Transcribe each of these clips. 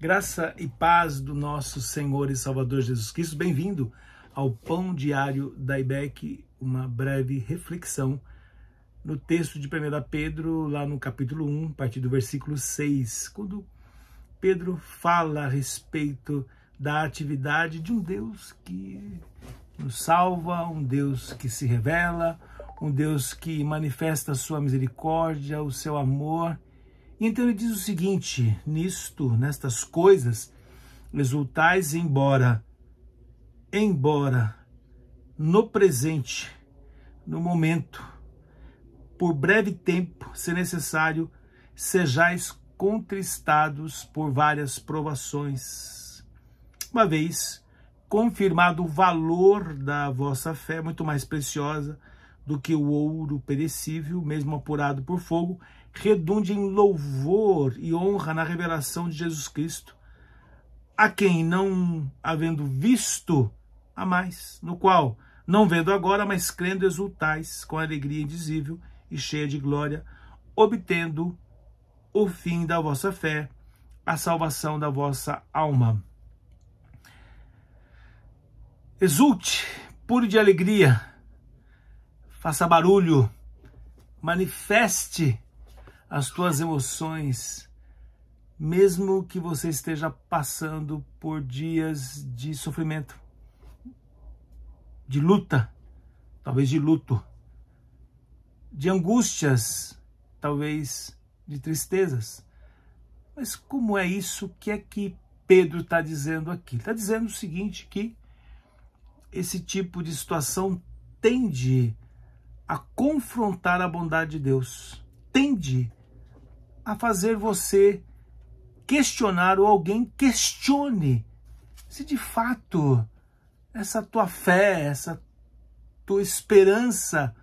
Graça e paz do nosso Senhor e Salvador Jesus Cristo. Bem-vindo ao Pão Diário da IBEC, uma breve reflexão no texto de 1 Pedro, lá no capítulo 1, a partir do versículo 6, quando Pedro fala a respeito da atividade de um Deus que nos salva, um Deus que se revela, um Deus que manifesta a sua misericórdia, o seu amor então ele diz o seguinte: nisto, nestas coisas, resultais embora, embora no presente, no momento, por breve tempo, se necessário, sejais contristados por várias provações. Uma vez confirmado o valor da vossa fé, muito mais preciosa, do que o ouro perecível, mesmo apurado por fogo, redunde em louvor e honra na revelação de Jesus Cristo, a quem não havendo visto a mais, no qual, não vendo agora, mas crendo exultais com alegria indizível e cheia de glória, obtendo o fim da vossa fé, a salvação da vossa alma. Exulte, puro de alegria, faça barulho, manifeste as tuas emoções, mesmo que você esteja passando por dias de sofrimento, de luta, talvez de luto, de angústias, talvez de tristezas. Mas como é isso? O que é que Pedro está dizendo aqui? Está dizendo o seguinte: que esse tipo de situação tende a a confrontar a bondade de Deus, tende a fazer você questionar ou alguém questione se de fato essa tua fé, essa tua esperança,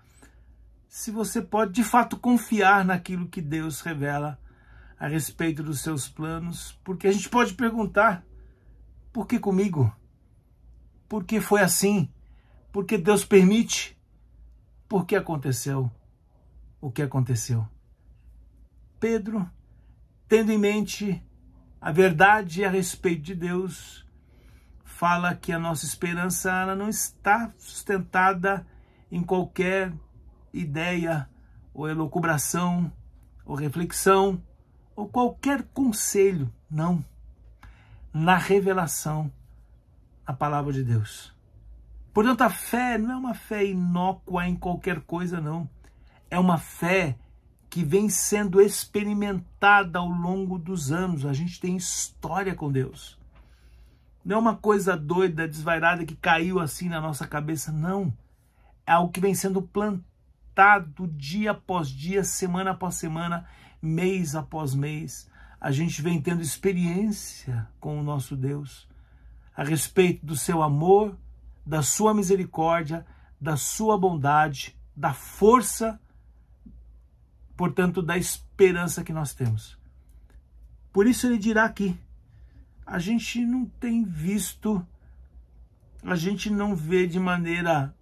se você pode de fato confiar naquilo que Deus revela a respeito dos seus planos, porque a gente pode perguntar: por que comigo? Por que foi assim? Por que Deus permite? por que aconteceu o que aconteceu. Pedro, tendo em mente a verdade a respeito de Deus, fala que a nossa esperança ela não está sustentada em qualquer ideia ou elucubração ou reflexão ou qualquer conselho, não. Na revelação, a palavra de Deus. Portanto, a fé não é uma fé inócua em qualquer coisa, não. É uma fé que vem sendo experimentada ao longo dos anos. A gente tem história com Deus. Não é uma coisa doida, desvairada que caiu assim na nossa cabeça, não. É algo que vem sendo plantado dia após dia, semana após semana, mês após mês. A gente vem tendo experiência com o nosso Deus a respeito do seu amor, da sua misericórdia, da sua bondade, da força, portanto, da esperança que nós temos. Por isso ele dirá aqui: a gente não tem visto, a gente não vê de maneira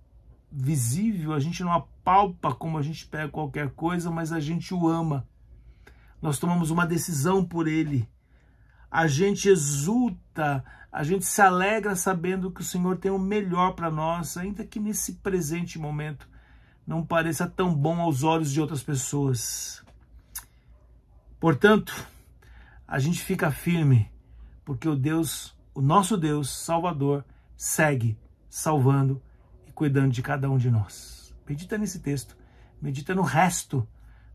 visível, a gente não apalpa como a gente pega qualquer coisa, mas a gente o ama. Nós tomamos uma decisão por ele a gente exulta, a gente se alegra sabendo que o Senhor tem o melhor para nós, ainda que nesse presente momento não pareça tão bom aos olhos de outras pessoas. Portanto, a gente fica firme, porque o Deus, o nosso Deus Salvador, segue salvando e cuidando de cada um de nós. Medita nesse texto, medita no resto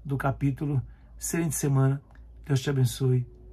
do capítulo. Excelente semana. Deus te abençoe.